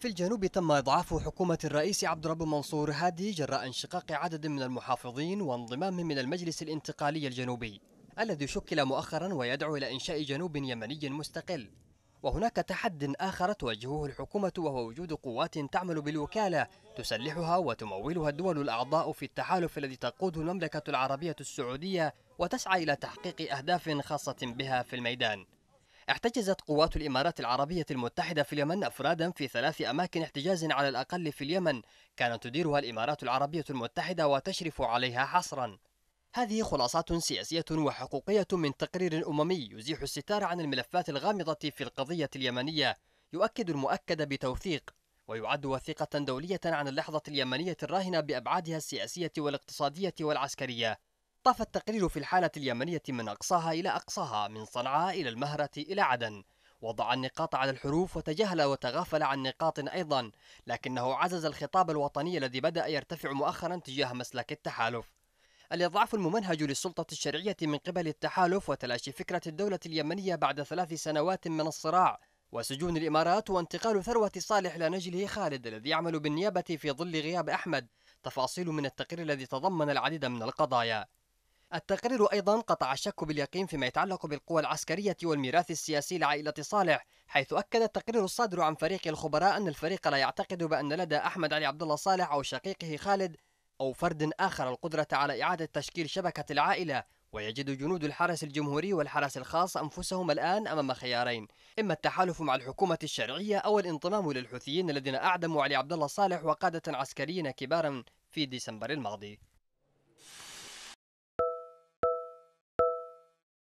في الجنوب تم إضعاف حكومة الرئيس عبد الرب منصور هادي جراء انشقاق عدد من المحافظين وانضمامهم من المجلس الانتقالي الجنوبي الذي شكل مؤخرا ويدعو إلى إنشاء جنوب يمني مستقل وهناك تحد آخر تواجهه الحكومة وهو وجود قوات تعمل بالوكالة تسلحها وتمولها الدول الأعضاء في التحالف الذي تقوده المملكة العربية السعودية وتسعى إلى تحقيق أهداف خاصة بها في الميدان احتجزت قوات الإمارات العربية المتحدة في اليمن أفرادا في ثلاث أماكن احتجاز على الأقل في اليمن كانت تديرها الإمارات العربية المتحدة وتشرف عليها حصرا هذه خلاصات سياسية وحقوقية من تقرير أممي يزيح الستار عن الملفات الغامضة في القضية اليمنية يؤكد المؤكد بتوثيق ويعد وثيقة دولية عن اللحظة اليمنية الراهنة بأبعادها السياسية والاقتصادية والعسكرية طاف التقرير في الحالة اليمنية من أقصاها إلى أقصاها من صنعاء إلى المهرة إلى عدن وضع النقاط على الحروف وتجاهل وتغافل عن نقاط أيضا لكنه عزز الخطاب الوطني الذي بدأ يرتفع مؤخرا تجاه مسلك التحالف الإضعاف الممنهج للسلطة الشرعية من قبل التحالف وتلاشي فكرة الدولة اليمنية بعد ثلاث سنوات من الصراع وسجون الإمارات وانتقال ثروة صالح لنجله خالد الذي يعمل بالنيابة في ظل غياب أحمد تفاصيل من التقرير الذي تضمن العديد من القضايا التقرير أيضا قطع الشك باليقين فيما يتعلق بالقوى العسكرية والميراث السياسي لعائلة صالح حيث أكد التقرير الصادر عن فريق الخبراء أن الفريق لا يعتقد بأن لدى أحمد علي عبد الله صالح أو شقيقه خالد أو فرد آخر القدرة على إعادة تشكيل شبكة العائلة ويجد جنود الحرس الجمهوري والحرس الخاص أنفسهم الآن أمام خيارين إما التحالف مع الحكومة الشرعية أو الانضمام للحوثيين الذين أعدموا علي عبد الله صالح وقادة عسكريين كبارا في ديسمبر الماضي